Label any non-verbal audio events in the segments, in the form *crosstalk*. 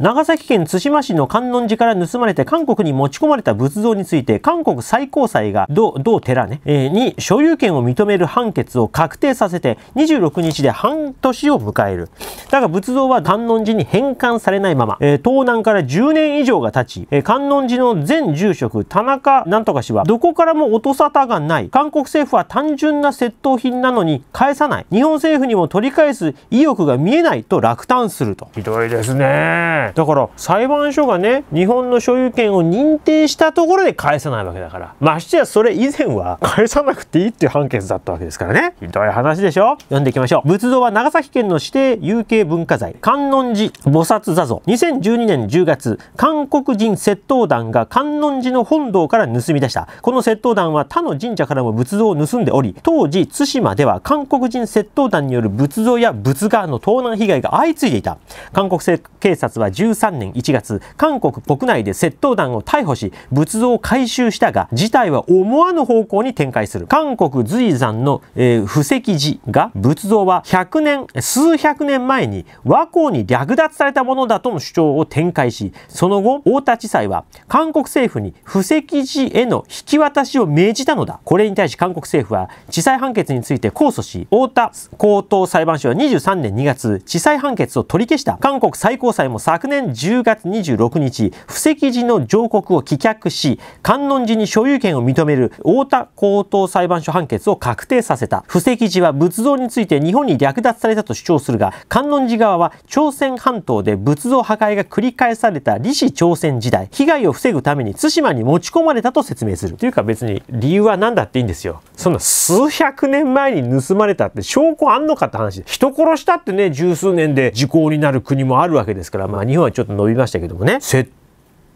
長崎県対馬市の観音寺から盗まれて韓国に持ち込まれた仏像について韓国最高裁が同寺ね、えー、に所有権を認める判決を確定させて26日で半年を迎える。だが仏像は観音寺に返還されないまま、えー、から10年以上が経ち、えー、観音寺の前住職田中なんとか氏はどこからも音沙汰がない。韓国政府は単純な窃盗品なのに返さない。日本政府にも取り返す意欲が見えないと落胆すると。ひどいですね。だから裁判所がね日本の所有権を認定したところで返さないわけだからましてやそれ以前は返さなくていいっていう判決だったわけですからねひどい話でしょ読んでいきましょう仏像は長崎県の指定有形文化財観音寺菩薩座像2012年10月韓国人窃盗団が観音寺の本堂から盗み出したこの窃盗団は他の神社からも仏像を盗んでおり当時対馬では韓国人窃盗団による仏像や仏画の盗難被害が相次いでいた韓国警察は2013年1月、韓国国内で窃盗団を逮捕し、仏像を回収したが、事態は思わぬ方向に展開する。韓国随山の、えー、布石寺が、仏像は100年、数百年前に和光に略奪されたものだとの主張を展開し、その後、大田地裁は、韓国政府に布石寺への引き渡しを命じたのだ。これに対し韓国政府は、地裁判決について控訴し、大田高等裁判所は23年2月、地裁判決を取り消した。韓国最高裁も昨年10月26日、布石寺の上告を棄却し、観音寺に所有権を認める太田高等裁判所判決を確定させた。布石寺は仏像について日本に略奪されたと主張するが、観音寺側は朝鮮半島で仏像破壊が繰り返された李氏朝鮮時代、被害を防ぐために対馬に持ち込まれたと説明する。というか別に理由は何だっていいんですよ。そんな数百年前に盗まれたって証拠あんのかって話。人殺したってね、十数年で時効になる国もあるわけですから、まあ日本はちょっと伸びましたけどもね窃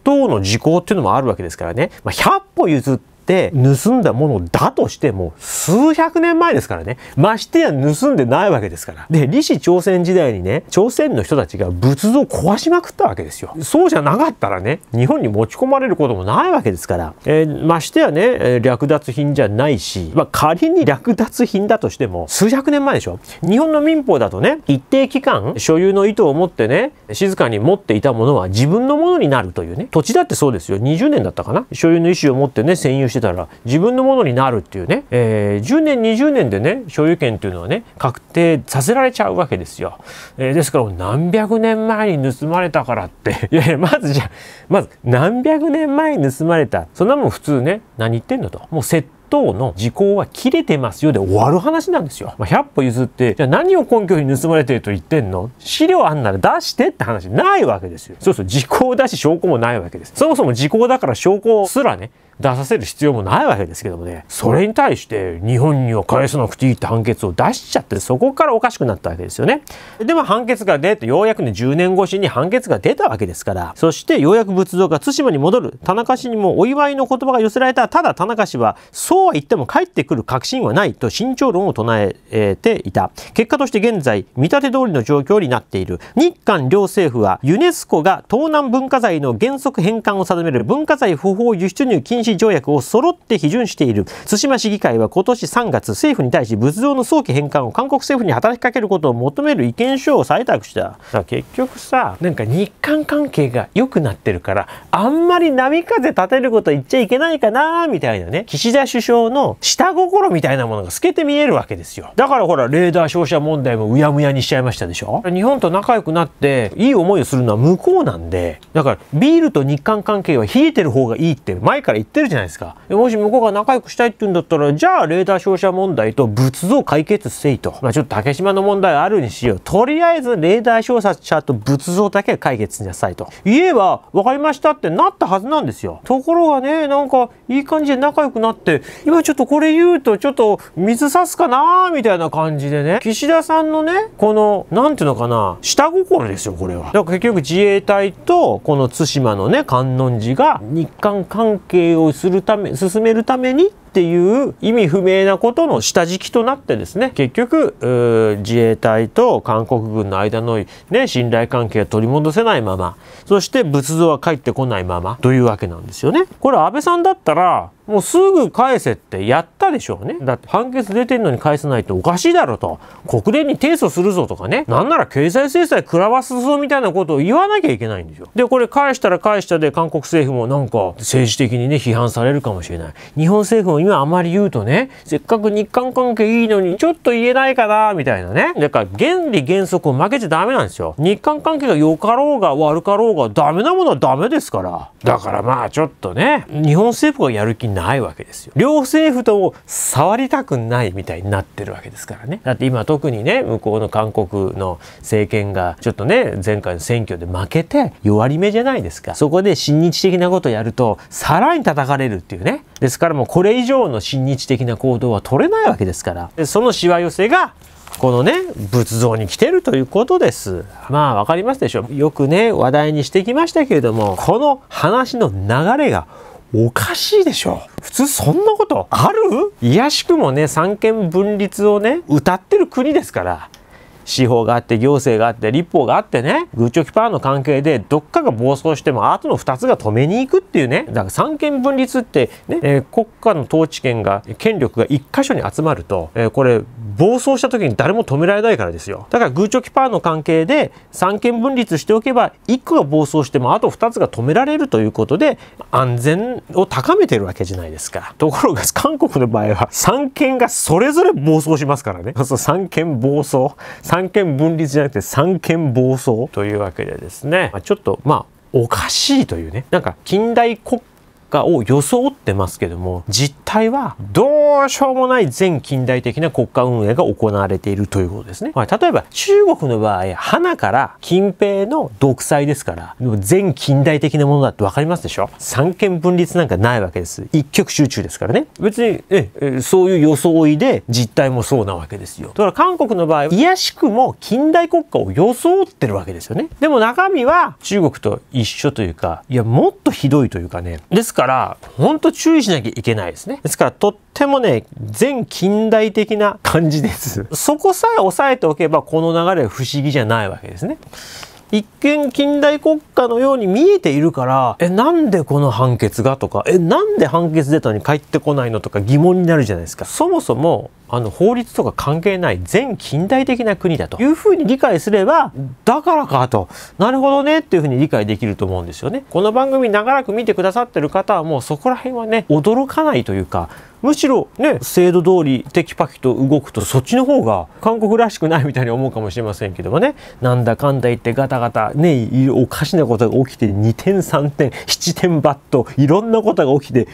盗の時効っていうのもあるわけですからね、まあ、100歩譲ってして盗んだものだとしても数百年前ですからねましてや盗んでないわけですからで李氏朝鮮時代にね朝鮮の人たちが仏像を壊しまくったわけですよそうじゃなかったらね日本に持ち込まれることもないわけですから、えー、ましてやねえ略奪品じゃないし、まあ、仮に略奪品だとしても数百年前でしょ日本の民法だとね一定期間所有の意図を持ってね静かに持っていたものは自分のものになるというね土地だってそうですよ20年だったかな所有の意思を持ってね占有してたら自分のものになるっていうね、えー、10年20年でね所有権っていうのはね確定させられちゃうわけですよ、えー、ですから何百年前に盗まれたからって *laughs* いやいやまずじゃまず何百年前に盗まれたそんなもん普通ね何言ってんのともう窃盗の時効は切れてますよで終わる話なんですよ。まあ、100歩譲ってじゃあ何を根拠に盗まれてると言ってんの資料あんなら出してって話ないわけですよ。そうそう時効だし証拠もないわけです。そもそも時効だから証拠すらね出させる必要もないわけですけどもねそれに対して日本には返さなくていいって判決を出しちゃってそこからおかしくなったわけですよね。でも判決が出てようやくね10年越しに判決が出たわけですからそしてようやく仏像が対馬に戻る田中氏にもお祝いの言葉が寄せられたただ田中氏はそうは言っても帰ってくる確信はないと慎重論を唱えていた結果として現在見立て通りの状況になっている日韓両政府はユネスコが東南文化財の原則返還を定める文化財不法輸出入禁止止条約を揃って批准している対馬市議会は今年3月政府に対し仏像の早期返還を韓国政府に働きかけることを求める意見書を採択した結局さなんか日韓関係が良くなってるからあんまり波風立てること言っちゃいけないかなみたいなね岸田首相の下心みたいなものが透けて見えるわけですよだからほらレーダー照射問題もうやむやにしちゃいましたでしょ日本と仲良くなっていい思いをするのは向こうなんでだからビールと日韓関係は冷えてる方がいいって前から言ってってるじゃないですか。もし向こうが仲良くしたいって言うんだったら、じゃあレーダー照射問題と仏像解決せいと。まあちょっと竹島の問題あるにしよう。とりあえずレーダー照射と仏像だけ解決しなさいと。言えば、分かりましたってなったはずなんですよ。ところがね、なんかいい感じで仲良くなって、今ちょっとこれ言うとちょっと水差すかなみたいな感じでね、岸田さんのね、この、なんていうのかな、下心ですよ、これは。だから結局自衛隊と、この対馬のね、観音寺が日韓関係ををするため進めるためにっていう意味不明なことの下敷きとなってですね結局自衛隊と韓国軍の間の、ね、信頼関係を取り戻せないままそして仏像は返ってこないままというわけなんですよね。これ安倍さんだったらもうすぐ返せってやったでしょうね。だって判決出てんのに返さないとおかしいだろと。国連に提訴するぞとかね。なんなら経済制裁食らわすぞみたいなことを言わなきゃいけないんですよ。で、これ返したら返したで韓国政府もなんか政治的にね、批判されるかもしれない。日本政府も今あまり言うとね、せっかく日韓関係いいのにちょっと言えないかな、みたいなね。だから原理原則を負けちゃダメなんですよ。日韓関係が良かろうが悪かろうがダメなものはダメですから。だからまあちょっとね、日本政府がやる気にないわけですよ。両政府とも触りたくないみたいになってるわけですからね。だって今特にね、向こうの韓国の政権がちょっとね、前回の選挙で負けて弱り目じゃないですか。そこで親日的なことやると、さらに叩かれるっていうね。ですからもうこれ以上の親日的な行動は取れないわけですから。でそのしわ寄せがこのね仏像に来てるということですまあわかりますでしょよくね話題にしてきましたけれどもこの話の流れがおかしいでしょ普通そんなことあるいやしくもね三権分立をね歌ってる国ですから司法があって行政があって立法があってねグーチョキパーの関係でどっかが暴走しても後の2つが止めに行くっていうねだから三権分立ってね、えー、国家の統治権が権力が1箇所に集まると、えー、これ暴走した時に誰も止められないからですよだからグーチョキパーの関係で三権分立しておけば1個が暴走してもあと2つが止められるということで安全を高めてるわけじゃないですかところが韓国の場合は三権がそれぞれ暴走しますからね三権暴走三権分立じゃなくて三権暴走というわけでですね、まあ、ちょっとまあおかしいというねなんか近代国果を装ってますけども、実態はどうしようもない全近代的な国家運営が行われているということですね。まあ、例えば中国の場合、花から近平の独裁ですから、全近代的なものだってわかりますでしょ三権分立なんかないわけです。一極集中ですからね。別に、え、そういう装いで実態もそうなわけですよ。だから韓国の場合、いやしくも近代国家を装ってるわけですよね。でも中身は中国と一緒というか、いや、もっとひどいというかね。ですからから、ほんと注意しなきゃいけないですね。ですから、とってもね、全近代的な感じです。そこさえ押さえておけば、この流れは不思議じゃないわけですね。一見近代国家のように見えているから、え、なんでこの判決がとか、え、なんで判決出たのに返ってこないのとか疑問になるじゃないですか。そもそもあの法律とか関係ない全近代的な国だというふうに理解すればだからかとなるほどねっていうふうに理解できると思うんですよね。この番組長らく見てくださってる方はもうそこら辺はね驚かないというかむしろね制度通りテキパキと動くとそっちの方が韓国らしくないみたいに思うかもしれませんけどもねなんだかんだ言ってガタガタねおかしなことが起きて2点3点7点バットいろんなことが起きて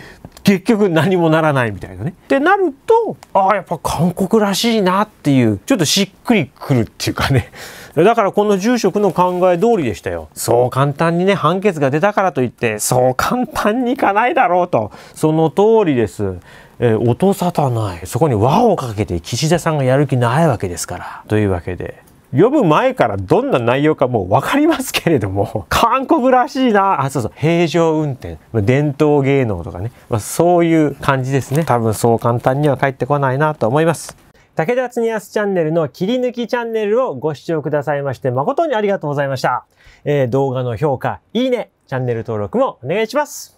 結局何もならないみたいなね。ってなるとああやっぱ韓国らしいなっていうちょっとしっくりくるっていうかね。*laughs* だからこの住職の考え通りでしたよ。そう簡単にね判決が出たからといってそう簡単にいかないだろうとその通りです。えー、音沙汰ないそこに輪をかけて岸田さんがやる気ないわけですからというわけで読む前からどんな内容かもう分かりますけれども、*laughs* 韓国らしいな。あ、そうそう。平常運転。伝統芸能とかね。まあ、そういう感じですね。多分そう簡単には返ってこないなと思います。武田つにやすチャンネルの切り抜きチャンネルをご視聴くださいまして誠にありがとうございました。えー、動画の評価、いいね、チャンネル登録もお願いします。